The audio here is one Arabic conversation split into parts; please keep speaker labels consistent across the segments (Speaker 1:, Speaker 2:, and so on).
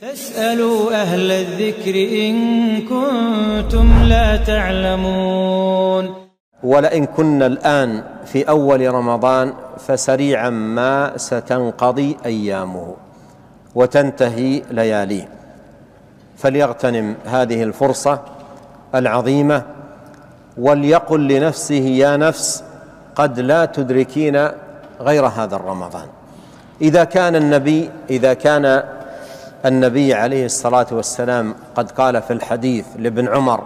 Speaker 1: فاسألوا أهل الذكر إن كنتم لا تعلمون ولئن كنا الآن في أول رمضان فسريعا ما ستنقضي أيامه وتنتهي لياليه فليغتنم هذه الفرصة العظيمة وليقل لنفسه يا نفس قد لا تدركين غير هذا الرمضان إذا كان النبي إذا كان النبي عليه الصلاة والسلام قد قال في الحديث لابن عمر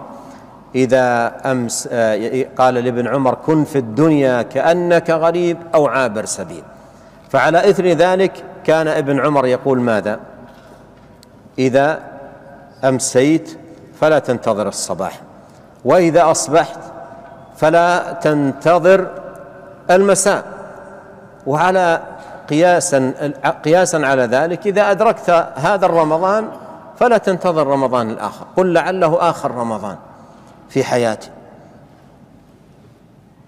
Speaker 1: إذا أمس آه، قال لابن عمر كن في الدنيا كأنك غريب أو عابر سبيل فعلى إثر ذلك كان ابن عمر يقول ماذا إذا أمسيت فلا تنتظر الصباح وإذا أصبحت فلا تنتظر المساء وعلى قياسا قياسا على ذلك إذا أدركت هذا الرمضان فلا تنتظر رمضان الآخر قل لعله آخر رمضان في حياتي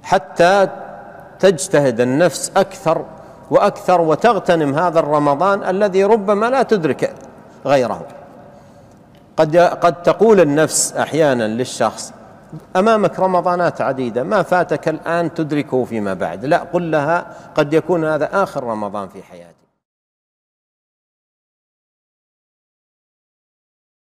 Speaker 1: حتى تجتهد النفس أكثر وأكثر وتغتنم هذا الرمضان الذي ربما لا تدرك غيره قد قد تقول النفس أحيانا للشخص امامك رمضانات عديده ما فاتك الان تدركه فيما بعد لا قل لها قد يكون هذا اخر رمضان في حياتك